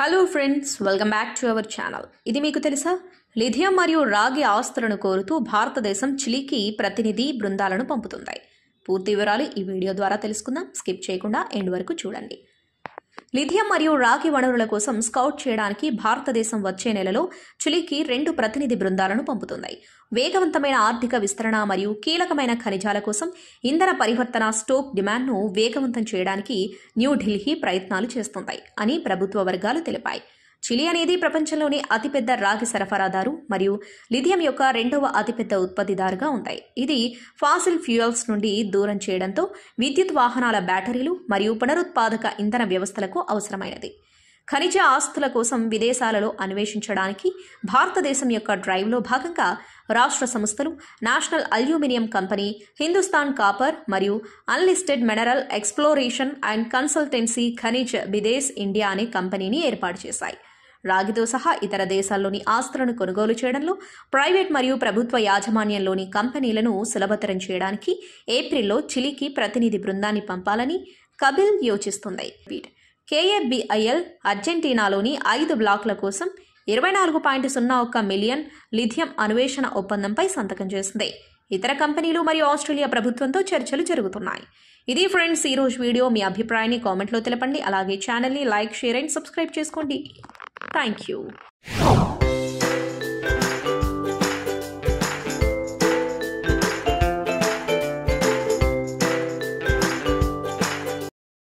Hello friends welcome back to our channel ఇది మీకు తెలుసా లిథియం మరియు రాగి ఆస్తులను కోరుతూ భారతదేశం చిలీకి ప్రతినిధి బృందాలను పంపుతుంది పూర్తి వివరాలు ఈ వీడియో ద్వారా తెలుసుకుందాం స్కిప్ చేయకుండా ఎండ్ వరకు చూడండి లిథియం మరియు రాగి వనరుల కోసం స్కౌట్ చేయడానికి భారతదేశం వచ్చే నెలలో చిలీకి రెండు ప్రతినిధి బృందాలను పంపుతున్నాయి వేగవంతమైన ఆర్థిక విస్తరణ మరియు కీలకమైన ఖనిజాల కోసం ఇంధన పరివర్తన స్టోక్ డిమాండ్ను వేగవంతం చేయడానికి న్యూఢిల్లీ ప్రయత్నాలు చేస్తున్నాయి అని ప్రభుత్వ వర్గాలు తెలిపాయి చిలీ అనేది ప్రపంచంలోని అతిపెద్ద రాగి సరఫరాదారు మరియు లిథియం యొక్క రెండవ అతిపెద్ద ఉత్పత్తిదారుగా ఉంటాయి ఇది ఫాసిల్ ఫ్యూయల్స్ నుండి దూరం చేయడంతో విద్యుత్ వాహనాల బ్యాటరీలు మరియు పునరుత్పాదక ఇంధన వ్యవస్థలకు అవసరమైనది ఖనిజ ఆస్తుల కోసం విదేశాలలో అన్వేషించడానికి భారతదేశం యొక్క డ్రైవ్లో భాగంగా రాష్ట్ర సంస్థలు national aluminium company Hindustan copper మరియు unlisted mineral exploration and consultancy Khanij Videsh India అనే కంపెనీని ఏర్పాటు చేశాయి రాగితో సహా ఇతర దేశాల్లోని ఆస్తులను కొనుగోలు చేయడంలో ప్రైవేట్ మరియు ప్రభుత్వ యాజమాన్యంలోని కంపెనీలను సులభతరం చేయడానికి ఏప్రిల్లో చిలీకి ప్రతినిధి బృందాన్ని పంపాలని కబిల్ యోచిస్తుంది కేఎఫ్బిఐఎల్ అర్జెంటీనాలోని ఐదు బ్లాకుల కోసం ఇరవై నాలుగు పాయింట్ సున్నా ఒక్క మిలియన్ లిథియం అన్వేషణ ఒప్పందంపై సంతకం చేసింది ఇతర కంపెనీలు మరియు ఆస్ట్రేలియా ప్రభుత్వంతో చర్చలు జరుగుతున్నాయి ఇది ఫ్రెండ్స్ ఈరోజు వీడియో మీ అభిప్రాయాన్ని కామెంట్లో తెలపండి అలాగే ఛానల్ని లైక్ షేర్ అండ్ సబ్స్క్రైబ్ చేసుకోండి Thank you.